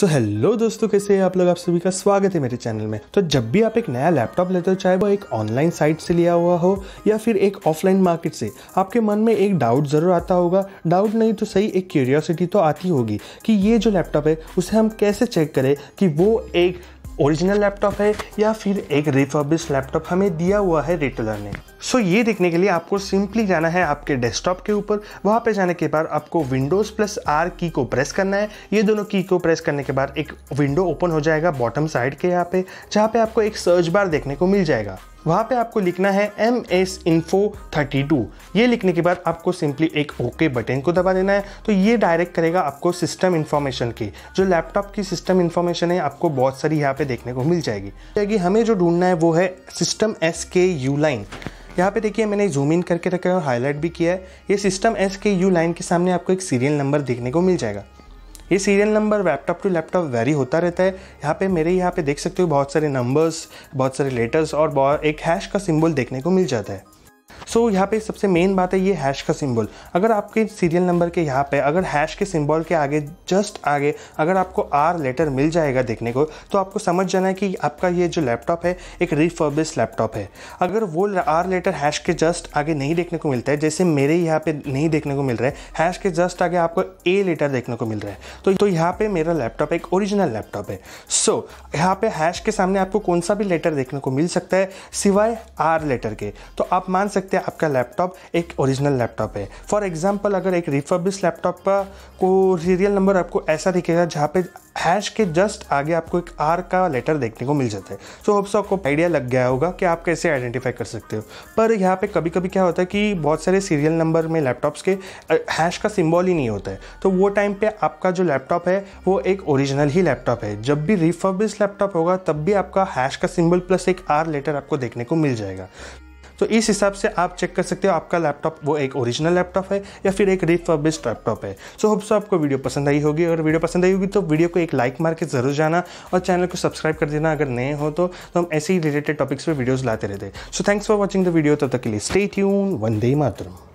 सो so, hello दोस्तों कैसे हैं आप लोग आप सभी का स्वागत है मेरे चैनल में तो जब भी आप एक नया लैपटॉप लेते हो चाहे वो एक ऑनलाइन साइट से लिया हुआ हो या फिर एक ऑफलाइन मार्केट से आपके मन में एक डाउट ज़रूर आता होगा डाउट नहीं तो सही एक क्यूरियोसिटी तो आती होगी कि ये जो लैपटॉप है उसे हम कैसे चेक करें कि वो एक ओरिजिनल लैपटॉप है या फिर एक रिफर्बिश लैपटॉप हमें दिया हुआ है रिटेलर ने सो so, ये देखने के लिए आपको सिंपली जाना है आपके डेस्कटॉप के ऊपर वहाँ पे जाने के बाद आपको विंडोज़ प्लस आर की को प्रेस करना है ये दोनों की को प्रेस करने के बाद एक विंडो ओपन हो जाएगा बॉटम साइड के यहाँ पे जहाँ पे आपको एक सर्च बार देखने को मिल जाएगा वहाँ पे आपको लिखना है M S info thirty two ये लिखने के बाद आपको सिंपली एक ओके बटन को दबा देना है तो ये डायरेक्ट करेगा आपको सिस्टम इन्फॉर्मेशन की जो लैपटॉप की सिस्टम इन्फॉर्मेशन है आपको बहुत सारी यहाँ पे देखने को मिल जाएगी जाएगी हमें जो ढूंढना है वो है system S K U line यहाँ पे देखिए मैंने जूम इन करके रखा है और हाईलाइट भी किया है ये system S K U line के सामने आपको एक सीरियल नंबर देखने को मिल जाएगा ये serial number laptop to laptop vary होता रहता है यहाँ पे मेरे यहाँ पे देख सकते हो बहुत सारे नंबर्स बहुत सारे लेटर्स और एक हैश का सिम्बल देखने को मिल जाता है सो so, यहाँ पे सबसे मेन बात है ये हैश का सिंबल अगर आपके सीरियल नंबर के यहाँ पे अगर हैश के सिंबल के आगे जस्ट आगे अगर आपको आर लेटर मिल जाएगा देखने को तो आपको समझ जाना है कि आपका ये जो लैपटॉप है एक रिफर्बिश लैपटॉप है अगर वो आर लेटर हैश के जस्ट आगे नहीं देखने को मिलता है जैसे मेरे यहाँ पे नहीं देखने को मिल रहा है हैश के जस्ट आगे आपको ए लेटर देखने को मिल रहा है तो तो यहाँ पे मेरा लैपटॉप एक ओरिजिनल लैपटॉप है सो so, यहाँ पे हैश के सामने आपको कौन सा भी लेटर देखने को मिल सकता है सिवाय आर लेटर के तो आप मान सकते हैं आपका लैपटॉप एक ओरिजिनल लैपटॉप है फॉर एग्जाम्पल अगर एक रिफर्बिस लैपटॉप को सीरियल नंबर आपको ऐसा दिखेगा जहाँ पे हैश के जस्ट आगे आपको एक आर का लेटर देखने को मिल जाता है सो होप्स आपको आइडिया लग गया होगा कि आप कैसे आइडेंटिफाई कर सकते हो पर यहाँ पे कभी कभी क्या होता है कि बहुत सारे सीरियल नंबर में लैपटॉप्स के हैश का सिंबल ही नहीं होता है तो वो टाइम पे आपका जो लैपटॉप है वो एक ओरिजिनल ही लैपटॉप है जब भी रिफर्बिस लैपटॉप होगा तब भी आपका हैश का सिम्बल प्लस एक आर लेटर आपको देखने को मिल जाएगा तो इस हिसाब से आप चेक कर सकते हो आपका लैपटॉप वो एक ओरिजिनल लैपटॉप है या फिर एक रिफर्बिस्ड लैपटॉप है सो होप सो आपको वीडियो पसंद आई होगी अगर वीडियो पसंद आई होगी तो वीडियो को एक लाइक मार के जरूर जाना और चैनल को सब्सक्राइब कर देना अगर नए हो तो, तो हम ऐसे ही रिलेटेड टॉपिक्स पर वीडियोज़ लाते रहते so thanks for watching the video तब तक के लिए स्टे ट्यून वंदे मातरम